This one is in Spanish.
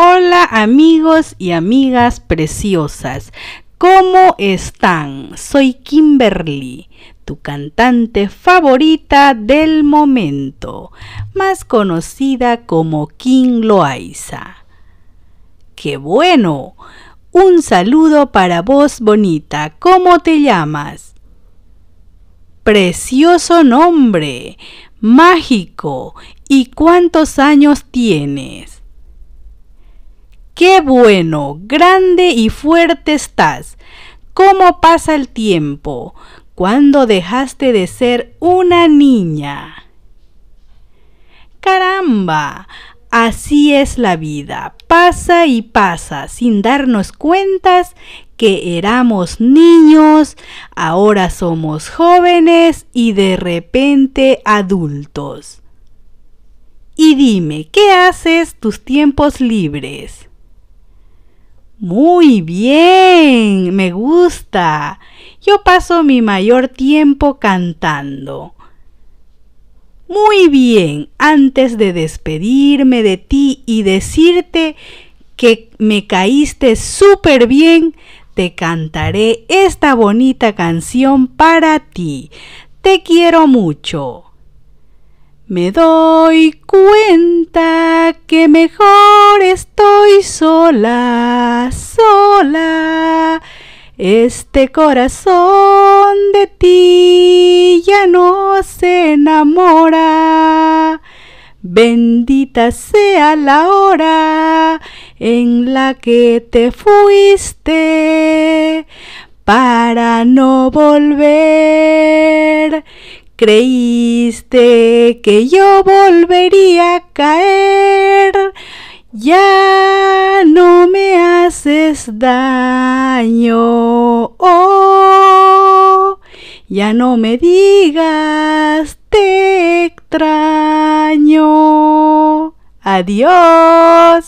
Hola amigos y amigas preciosas, ¿cómo están? Soy Kimberly, tu cantante favorita del momento, más conocida como King Loaiza. ¡Qué bueno! Un saludo para vos bonita, ¿cómo te llamas? Precioso nombre, mágico, ¿y cuántos años tienes? Qué bueno, grande y fuerte estás. ¿Cómo pasa el tiempo? ¿Cuándo dejaste de ser una niña? Caramba, así es la vida. Pasa y pasa sin darnos cuentas que éramos niños, ahora somos jóvenes y de repente adultos. Y dime, ¿qué haces tus tiempos libres? Muy bien, me gusta. Yo paso mi mayor tiempo cantando. Muy bien, antes de despedirme de ti y decirte que me caíste súper bien, te cantaré esta bonita canción para ti. Te quiero mucho. Me doy cuenta que mejor estoy sola, sola. Este corazón de ti ya no se enamora. Bendita sea la hora en la que te fuiste para no volver. Creíste que yo volvería a caer. Ya no me haces daño. Oh, ya no me digas te extraño. Adiós.